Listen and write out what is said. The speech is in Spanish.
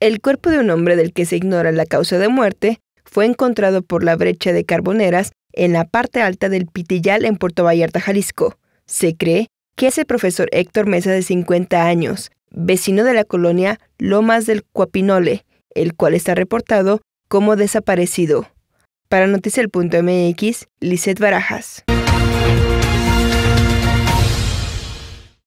El cuerpo de un hombre del que se ignora la causa de muerte fue encontrado por la brecha de carboneras en la parte alta del Pitillal en Puerto Vallarta, Jalisco. Se cree que es el profesor Héctor Mesa de 50 años, vecino de la colonia Lomas del Cuapinole, el cual está reportado como desaparecido. Para MX Lisette Barajas.